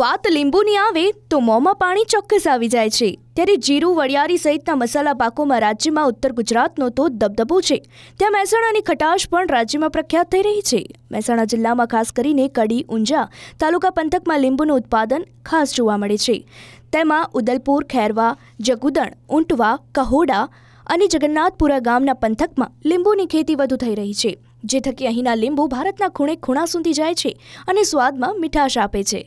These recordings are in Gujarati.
વાત લીંબુની આવે તો મોંમાં પાણી ચોક્કસ આવી જાય છે ત્યારે જીરું વડિયારી સહિતના મસાલા પાકોમાં રાજ્યમાં ઉત્તર ગુજરાતનો તો દબદબો છે ત્યાં મહેસાણાની ખટાશ પણ રાજ્યમાં પ્રખ્યાત થઈ રહી છે મહેસાણા જિલ્લામાં ખાસ કરીને કડી ઊંઝા તાલુકા પંથકમાં લીંબુનું ઉત્પાદન ખાસ જોવા મળે છે તેમાં ઉદલપુર ખેરવા જગુદણ ઊંટવા કહોડા અને જગન્નાથપુરા ગામના પંથકમાં લીંબુની ખેતી વધુ થઈ રહી છે જે થકી અહીંના લીંબુ ભારતના ખૂણે ખૂણા સુધી જાય છે અને સ્વાદમાં મીઠાશ આપે છે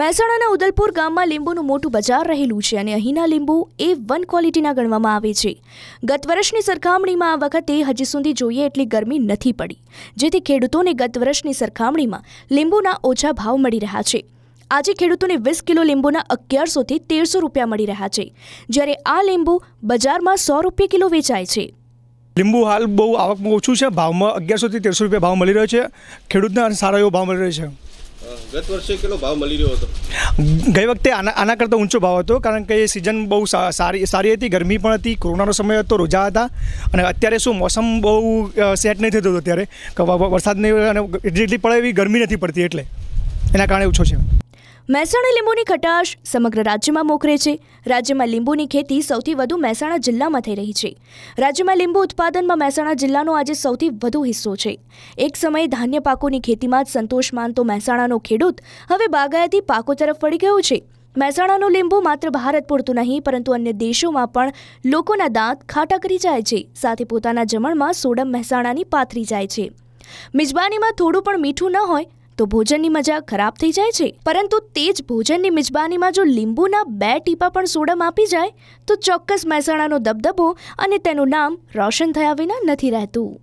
મહેસાણાના ઉદલપુર ગામમાં લીંબુનું મોટું બજાર રહેલું છે અને અહીંના લીંબુ એ વન ક્વોલિટીના ગણવામાં આવે છે ગત વર્ષની સરખામણીમાં આ વખતે હજી સુધી જોઈએ એટલી ગરમી નથી પડી જેથી ખેડૂતોને ગત વર્ષની સરખામણીમાં લીંબુના ઓછા ભાવ મળી રહ્યા છે આજે ખેડૂતોને વીસ કિલો લીંબુના અગિયારસોથી તેરસો રૂપિયા મળી રહ્યા છે જ્યારે આ લીંબુ બજારમાં સો રૂપિયા કિલો વેચાય છે લીંબુ હાલ બહુ આવકમાં ઓછું છે ભાવમાં અગિયારસોથી તેરસો રૂપિયા ભાવ મળી રહ્યો છે ખેડૂતને સારો એવો ભાવ મળી રહ્યો છે ગત વર્ષે કેટલો ભાવ મળી રહ્યો હતો ગઈ વખતે આના આના કરતાં ઊંચો ભાવ હતો કારણ કે એ સિઝન બહુ સારી સારી હતી ગરમી પણ હતી કોરોનાનો સમય હતો રોજા હતા અને અત્યારે શું મોસમ બહુ સેટ નહીં થતો હતો અત્યારે વરસાદ નહીં અને એટલી પડે એવી ગરમી નથી પડતી એટલે એના કારણે ઓછો છે મહેસાણા લીંબુની ખટાશ સમગ્ર રાજ્યમાં મોકરે છે રાજ્યમાં લીંબુની ખેતી સૌથી વધુ મહેસાણા જિલ્લામાં થઈ રહી છે રાજ્યમાં લીંબુ ઉત્પાદનમાં મહેસાણા જિલ્લાનો આજે સૌથી વધુ હિસ્સો છે એક સમયે ધાન્ય પાકોની ખેતીમાં જ સંતોષ માનતો મહેસાણાનો ખેડૂત હવે બાગાયતી પાકો તરફ વળી ગયો છે મહેસાણાનું લીંબુ માત્ર ભારત પૂરતું નહીં પરંતુ અન્ય દેશોમાં પણ લોકોના દાંત ખાટા કરી જાય છે સાથે પોતાના જમણમાં સોડમ મહેસાણાની પાથરી જાય છે મિજબાનીમાં થોડું પણ મીઠું ન હોય તો ભોજનની મજા ખરાબ થઈ જાય છે પરંતુ તે જ ભોજનની મિજબાનીમાં જો લીંબુના બે ટીપા પણ સોડમ આપી જાય તો ચોક્કસ મહેસાણાનો દબદબો અને તેનું નામ રોશન થયા વિના નથી રહેતું